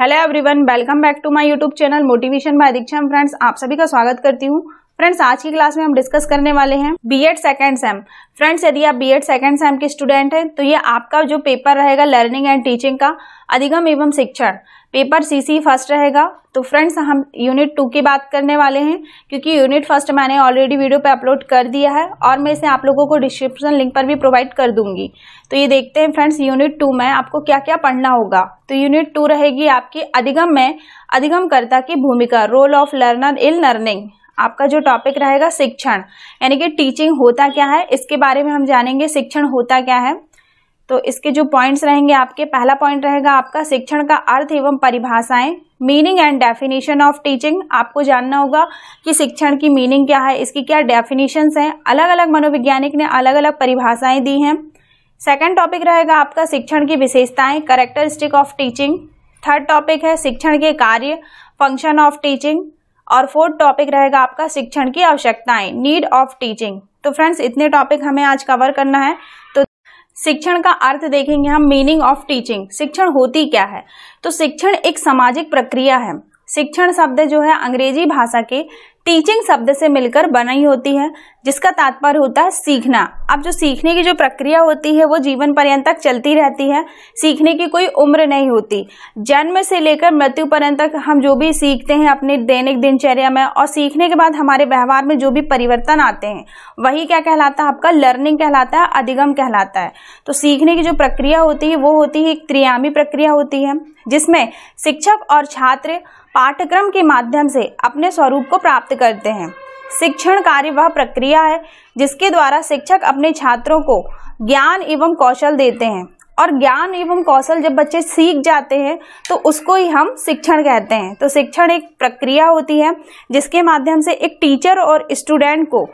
hello everyone welcome back to my YouTube channel motivation by Diksha friends आप सभी का स्वागत करती हूँ फ्रेंड्स आज की क्लास में हम डिस्कस करने वाले हैं B Ed second sem friends यदि आप बी एड सेकेंड सेम के स्टूडेंट हैं तो ये आपका जो पेपर रहेगा लर्निंग एंड टीचिंग का अधिगम एवं शिक्षण पेपर सीसी फर्स्ट रहेगा तो फ्रेंड्स हम यूनिट टू की बात करने वाले हैं क्योंकि यूनिट फर्स्ट मैंने ऑलरेडी वीडियो पे अपलोड कर दिया है और मैं इसे आप लोगों को डिस्क्रिप्शन लिंक पर भी प्रोवाइड कर दूंगी तो ये देखते हैं फ्रेंड्स यूनिट टू में आपको क्या क्या पढ़ना होगा तो यूनिट टू रहेगी आपकी अधिगम में अधिगमकर्ता की भूमिका role of learner in learning आपका जो टॉपिक रहेगा शिक्षण यानी कि टीचिंग होता क्या है इसके बारे में हम जानेंगे शिक्षण होता क्या है तो इसके जो पॉइंट्स रहेंगे आपके पहला पॉइंट रहेगा आपका शिक्षण का अर्थ एवं परिभाषाएं meaning and definition of teaching आपको जानना होगा कि शिक्षण की मीनिंग क्या है इसकी क्या डेफिनेशंस हैं अलग अलग मनोवैज्ञानिक ने अलग अलग परिभाषाएं दी हैं सेकंड टॉपिक रहेगा आपका शिक्षण की विशेषताएं characteristic of teaching third topic है शिक्षण के कार्य फंक्शन ऑफ टीचिंग और फोर्थ टॉपिक रहेगा आपका शिक्षण की आवश्यकताएं नीड ऑफ टीचिंग तो फ्रेंड्स इतने टॉपिक हमें आज कवर करना है तो शिक्षण का अर्थ देखेंगे हम मीनिंग ऑफ टीचिंग शिक्षण होती क्या है तो शिक्षण एक सामाजिक प्रक्रिया है शिक्षण शब्द जो है अंग्रेजी भाषा के टीचिंग शब्द से मिलकर बनाई होती है जिसका तात्पर्य होता है सीखना अब जो सीखने की जो प्रक्रिया होती है वो जीवन पर्यंत तक चलती रहती है सीखने की कोई उम्र नहीं होती जन्म से लेकर मृत्यु पर्यंत तक हम जो भी सीखते हैं अपने दैनिक दिनचर्या में और सीखने के बाद हमारे व्यवहार में जो भी परिवर्तन आते हैं वही क्या कहलाता है आपका लर्निंग कहलाता है अधिगम कहलाता है तो सीखने की जो प्रक्रिया होती है वो होती है एक त्रियामी प्रक्रिया होती है जिसमें शिक्षक और छात्र पाठ्यक्रम के माध्यम से अपने स्वरूप को प्राप्त करते हैं शिक्षण कार्य वह प्रक्रिया है जिसके द्वारा शिक्षक अपने छात्रों को ज्ञान एवं कौशल देते हैं और ज्ञान एवं कौशल जब बच्चे सीख जाते हैं तो उसको ही हम शिक्षण कहते हैं तो शिक्षण एक प्रक्रिया होती है जिसके माध्यम से एक टीचर और स्टूडेंट को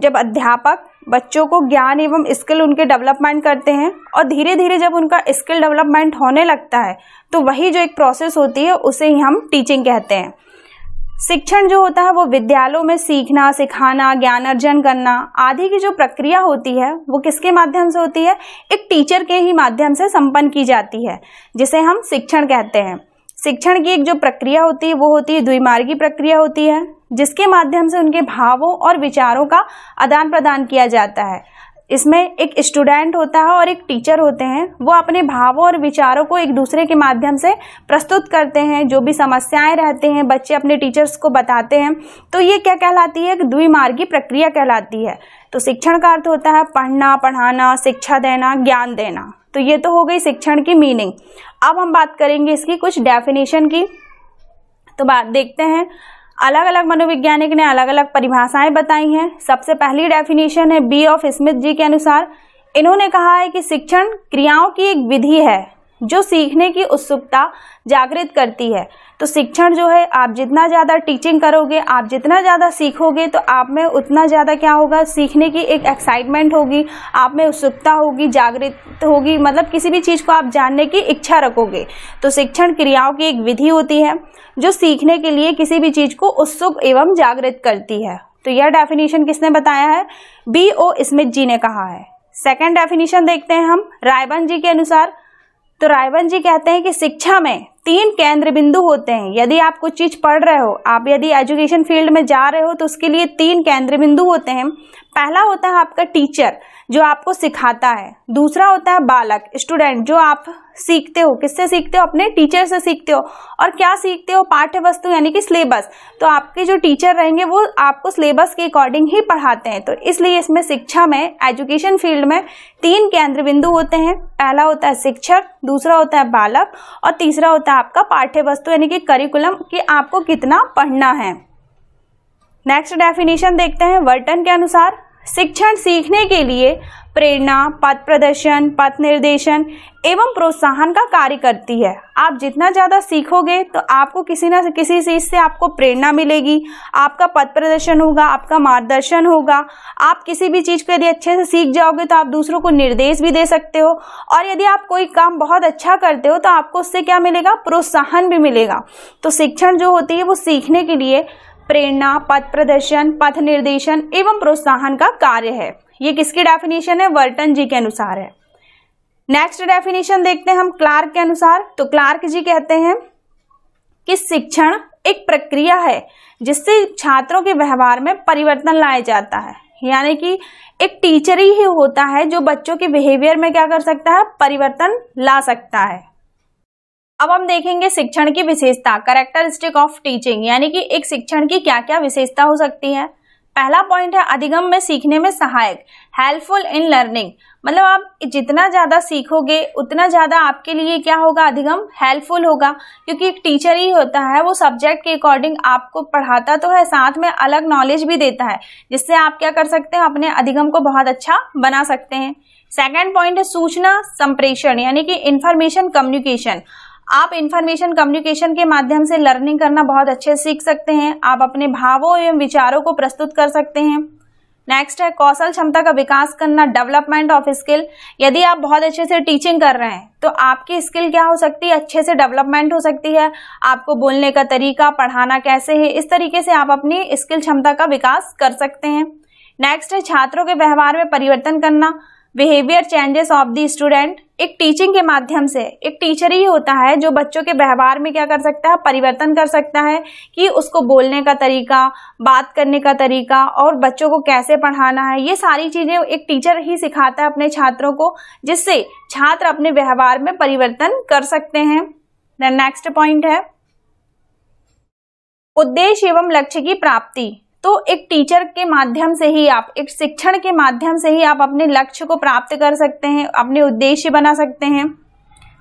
जब अध्यापक बच्चों को ज्ञान एवं स्किल उनके डेवलपमेंट करते हैं और धीरे धीरे जब उनका स्किल डेवलपमेंट होने लगता है तो वही जो एक प्रोसेस होती है उसे ही हम टीचिंग कहते हैं शिक्षण जो होता है वो विद्यालयों में सीखना सिखाना ज्ञान अर्जन करना आदि की जो प्रक्रिया होती है वो किसके माध्यम से होती है एक टीचर के ही माध्यम से संपन्न की जाती है जिसे हम शिक्षण कहते हैं शिक्षण की एक जो प्रक्रिया होती है वो होती है द्विमार्गी प्रक्रिया होती है जिसके माध्यम से उनके भावों और विचारों का आदान प्रदान किया जाता है इसमें एक स्टूडेंट होता है और एक टीचर होते हैं वो अपने भावों और विचारों को एक दूसरे के माध्यम से प्रस्तुत करते हैं जो भी समस्याएं रहते हैं बच्चे अपने टीचर्स को बताते हैं तो ये क्या कहलाती है एक द्विमार्गी प्रक्रिया कहलाती है तो शिक्षण का अर्थ होता है पढ़ना पढ़ाना शिक्षा देना ज्ञान देना तो ये तो हो गई शिक्षण की मीनिंग अब हम बात करेंगे इसकी कुछ डेफिनेशन की तो बात देखते हैं अलग अलग मनोवैज्ञानिक ने अलग अलग परिभाषाएं बताई हैं सबसे पहली डेफिनेशन है बी ऑफ स्मिथ जी के अनुसार इन्होंने कहा है कि शिक्षण क्रियाओं की एक विधि है जो सीखने की उत्सुकता जागृत करती है तो शिक्षण जो है आप जितना ज़्यादा टीचिंग करोगे आप जितना ज़्यादा सीखोगे तो आप में उतना ज़्यादा क्या होगा सीखने की एक एक्साइटमेंट होगी आप में उत्सुकता होगी जागृत होगी मतलब किसी भी चीज़ को आप जानने की इच्छा रखोगे तो शिक्षण क्रियाओं की एक विधि होती है जो सीखने के लिए किसी भी चीज़ को उत्सुक एवं जागृत करती है तो यह डेफिनेशन किसने बताया है बी ओ स्मिथ जी ने कहा है सेकेंड डेफिनेशन देखते हैं हम रायबन जी के अनुसार तो रायवन जी कहते हैं कि शिक्षा में तीन केंद्र बिंदु होते हैं यदि आप कुछ चीज पढ़ रहे हो आप यदि एजुकेशन फील्ड में जा रहे हो तो उसके लिए तीन केंद्र बिंदु होते हैं पहला होता है आपका टीचर जो आपको सिखाता है दूसरा होता है बालक स्टूडेंट जो आप सीखते हो किससे सीखते हो अपने टीचर से सीखते हो और क्या सीखते हो पाठ्य वस्तु यानी कि सिलेबस तो आपके जो टीचर रहेंगे वो आपको सिलेबस के अकॉर्डिंग ही पढ़ाते हैं तो इसलिए इसमें शिक्षा में एजुकेशन फील्ड में तीन केंद्र बिंदु होते हैं पहला होता है शिक्षक दूसरा होता है बालक और तीसरा होता है आपका पाठ्य वस्तु यानी कि करिकुलम कि आपको कितना पढ़ना है नेक्स्ट डेफिनेशन देखते हैं वर्टन के अनुसार शिक्षण सीखने के लिए प्रेरणा पथ प्रदर्शन पथ निर्देशन एवं प्रोत्साहन का कार्य करती है आप जितना ज़्यादा सीखोगे तो आपको किसी ना किसी चीज़ से आपको प्रेरणा मिलेगी आपका पथ प्रदर्शन होगा आपका मार्गदर्शन होगा आप किसी भी चीज़ को यदि अच्छे से सीख जाओगे तो आप दूसरों को निर्देश भी दे सकते हो और यदि आप कोई काम बहुत अच्छा करते हो तो आपको उससे क्या मिलेगा प्रोत्साहन भी मिलेगा तो शिक्षण जो होती है वो सीखने के लिए प्रेरणा पथ प्रदर्शन पथ निर्देशन एवं प्रोत्साहन का कार्य है ये किसकी डेफिनेशन है वर्टन जी के अनुसार है नेक्स्ट डेफिनेशन देखते हैं हम क्लार्क के अनुसार तो क्लार्क जी कहते हैं कि शिक्षण एक प्रक्रिया है जिससे छात्रों के व्यवहार में परिवर्तन लाया जाता है यानी कि एक टीचर ही होता है जो बच्चों के बिहेवियर में क्या कर सकता है परिवर्तन ला सकता है अब हम देखेंगे शिक्षण की विशेषता करेक्टरिस्टिक ऑफ टीचिंग यानी कि एक शिक्षण की क्या क्या विशेषता हो सकती है पहला पॉइंट है अधिगम में सीखने में सहायक हेल्पफुल इन लर्निंग मतलब आप जितना ज़्यादा सीखोगे उतना ज़्यादा आपके लिए क्या होगा अधिगम हेल्पफुल होगा क्योंकि एक टीचर ही होता है वो सब्जेक्ट के अकॉर्डिंग आपको पढ़ाता तो है साथ में अलग नॉलेज भी देता है जिससे आप क्या कर सकते हैं अपने अधिगम को बहुत अच्छा बना सकते हैं सेकेंड पॉइंट है सूचना संप्रेषण यानी कि इन्फॉर्मेशन कम्युनिकेशन आप इन्फॉर्मेशन कम्युनिकेशन के माध्यम से लर्निंग करना बहुत अच्छे सीख सकते हैं आप अपने भावों एवं विचारों को प्रस्तुत कर सकते हैं नेक्स्ट है कौशल क्षमता का विकास करना डेवलपमेंट ऑफ स्किल यदि आप बहुत अच्छे से टीचिंग कर रहे हैं तो आपकी स्किल क्या हो सकती है अच्छे से डेवलपमेंट हो सकती है आपको बोलने का तरीका पढ़ाना कैसे है इस तरीके से आप अपनी स्किल क्षमता का विकास कर सकते हैं नेक्स्ट है छात्रों के व्यवहार में परिवर्तन करना behaviour changes of the student एक टीचिंग के माध्यम से एक टीचर ही होता है जो बच्चों के व्यवहार में क्या कर सकता है परिवर्तन कर सकता है कि उसको बोलने का तरीका बात करने का तरीका और बच्चों को कैसे पढ़ाना है ये सारी चीज़ें एक टीचर ही सिखाता है अपने छात्रों को जिससे छात्र अपने व्यवहार में परिवर्तन कर सकते हैं नेक्स्ट पॉइंट है उद्देश्य एवं लक्ष्य की प्राप्ति तो एक टीचर के माध्यम से ही आप एक शिक्षण के माध्यम से ही आप अपने लक्ष्य को प्राप्त कर सकते हैं अपने उद्देश्य बना सकते हैं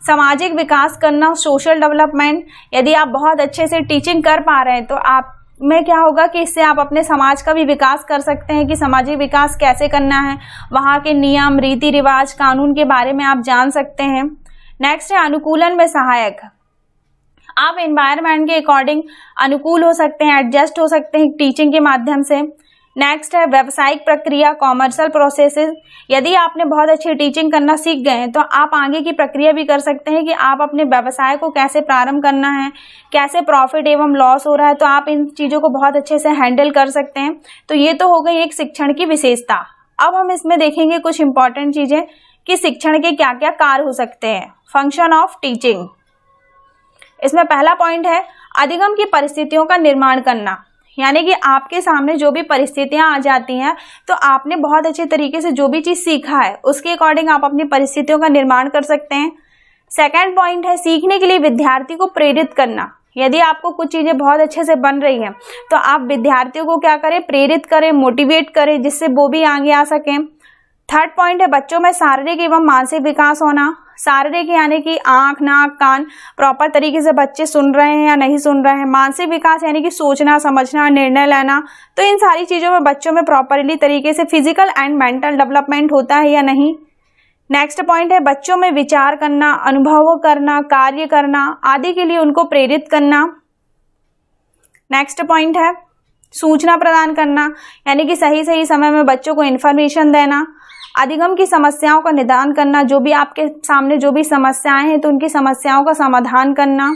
सामाजिक विकास करना सोशल डेवलपमेंट यदि आप बहुत अच्छे से टीचिंग कर पा रहे हैं तो आप में क्या होगा कि इससे आप अपने समाज का भी विकास कर सकते हैं कि सामाजिक विकास कैसे करना है वहाँ के नियम रीति रिवाज कानून के बारे में आप जान सकते हैं नेक्स्ट है अनुकूलन में सहायक आप एनवायरमेंट के अकॉर्डिंग अनुकूल हो सकते हैं एडजस्ट हो सकते हैं टीचिंग के माध्यम से नेक्स्ट है व्यावसायिक प्रक्रिया कॉमर्शियल प्रोसेसेस यदि आपने बहुत अच्छी टीचिंग करना सीख गए हैं तो आप आगे की प्रक्रिया भी कर सकते हैं कि आप अपने व्यवसाय को कैसे प्रारंभ करना है कैसे प्रॉफिट एवं लॉस हो रहा है तो आप इन चीज़ों को बहुत अच्छे से हैंडल कर सकते हैं तो ये तो हो गई एक शिक्षण की विशेषता अब हम इसमें देखेंगे कुछ इंपॉर्टेंट चीज़ें कि शिक्षण के क्या क्या कार्य हो सकते हैं फंक्शन ऑफ टीचिंग इसमें पहला पॉइंट है अधिगम की परिस्थितियों का निर्माण करना यानी कि आपके सामने जो भी परिस्थितियां आ जाती हैं तो आपने बहुत अच्छे तरीके से जो भी चीज़ सीखा है उसके अकॉर्डिंग आप अपनी परिस्थितियों का निर्माण कर सकते हैं सेकेंड पॉइंट है सीखने के लिए विद्यार्थी को प्रेरित करना यदि आपको कुछ चीज़ें बहुत अच्छे से बन रही हैं तो आप विद्यार्थियों को क्या करें प्रेरित करें मोटिवेट करें जिससे वो भी आगे आ सकें थर्ड पॉइंट है बच्चों में शारीरिक एवं मानसिक विकास होना शारीरिक यानी कि आंख नाक कान प्रॉपर तरीके से बच्चे सुन रहे हैं या नहीं सुन रहे हैं मानसिक विकास यानी कि सोचना समझना निर्णय लेना तो इन सारी चीज़ों में बच्चों में प्रॉपरली तरीके से फिजिकल एंड मेंटल डेवलपमेंट होता है या नहीं नेक्स्ट पॉइंट है बच्चों में विचार करना अनुभव करना कार्य करना आदि के लिए उनको प्रेरित करना नेक्स्ट पॉइंट है सूचना प्रदान करना यानी कि सही सही समय में बच्चों को इन्फॉर्मेशन देना अधिगम की समस्याओं का निदान करना जो भी आपके सामने जो भी समस्याएं हैं तो उनकी समस्याओं का समाधान करना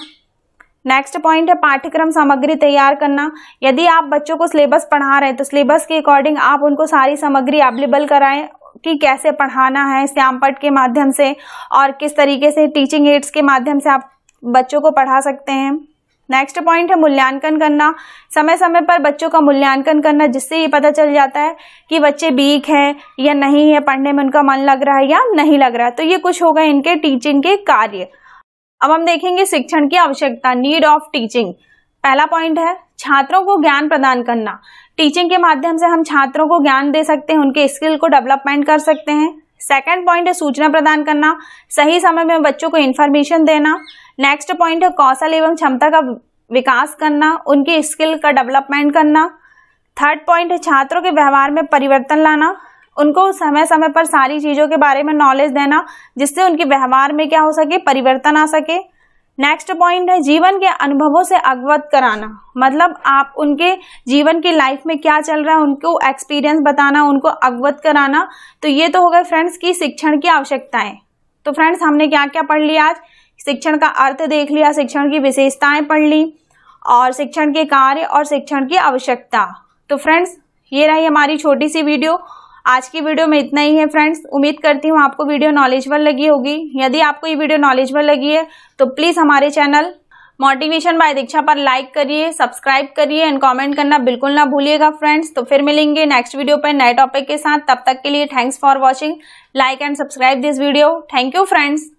नेक्स्ट पॉइंट है पाठ्यक्रम सामग्री तैयार करना यदि आप बच्चों को सिलेबस पढ़ा रहे हैं तो सिलेबस के अकॉर्डिंग आप उनको सारी सामग्री अवेलेबल कराएं कि कैसे पढ़ाना है श्यामपट के माध्यम से और किस तरीके से टीचिंग एड्स के माध्यम से आप बच्चों को पढ़ा सकते हैं नेक्स्ट पॉइंट है मूल्यांकन करना समय समय पर बच्चों का मूल्यांकन करना जिससे ये पता चल जाता है कि बच्चे वीक हैं या नहीं है पढ़ने में उनका मन लग रहा है या नहीं लग रहा है तो ये कुछ होगा इनके टीचिंग के कार्य अब हम देखेंगे शिक्षण की आवश्यकता नीड ऑफ टीचिंग पहला पॉइंट है छात्रों को ज्ञान प्रदान करना टीचिंग के माध्यम से हम छात्रों को ज्ञान दे सकते हैं उनके स्किल को डेवलपमेंट कर सकते हैं सेकेंड पॉइंट है सूचना प्रदान करना सही समय में बच्चों को इन्फॉर्मेशन देना नेक्स्ट पॉइंट है कौशल एवं क्षमता का विकास करना उनकी स्किल का डेवलपमेंट करना थर्ड पॉइंट है छात्रों के व्यवहार में परिवर्तन लाना उनको समय समय पर सारी चीज़ों के बारे में नॉलेज देना जिससे उनके व्यवहार में क्या हो सके परिवर्तन आ सके नेक्स्ट पॉइंट है जीवन के अनुभवों से अवगत कराना मतलब आप उनके जीवन की लाइफ में क्या चल रहा है उनको एक्सपीरियंस बताना उनको अवगत कराना तो ये तो हो गए फ्रेंड्स की शिक्षण की आवश्यकताएं तो फ्रेंड्स हमने क्या क्या पढ़ लिया आज शिक्षण का अर्थ देख लिया शिक्षण की विशेषताएं पढ़ ली और शिक्षण के कार्य और शिक्षण की आवश्यकता तो फ्रेंड्स ये रही हमारी छोटी सी वीडियो आज की वीडियो में इतना ही है फ्रेंड्स उम्मीद करती हूँ आपको वीडियो नॉलेजबल लगी होगी यदि आपको ये वीडियो नॉलेजबल लगी है तो प्लीज़ हमारे चैनल मोटिवेशन बाय दीक्षा पर लाइक करिए सब्सक्राइब करिए एंड कमेंट करना बिल्कुल ना भूलिएगा फ्रेंड्स तो फिर मिलेंगे नेक्स्ट वीडियो पर नए टॉपिक के साथ तब तक के लिए thanks for watching like and subscribe this video thank you friends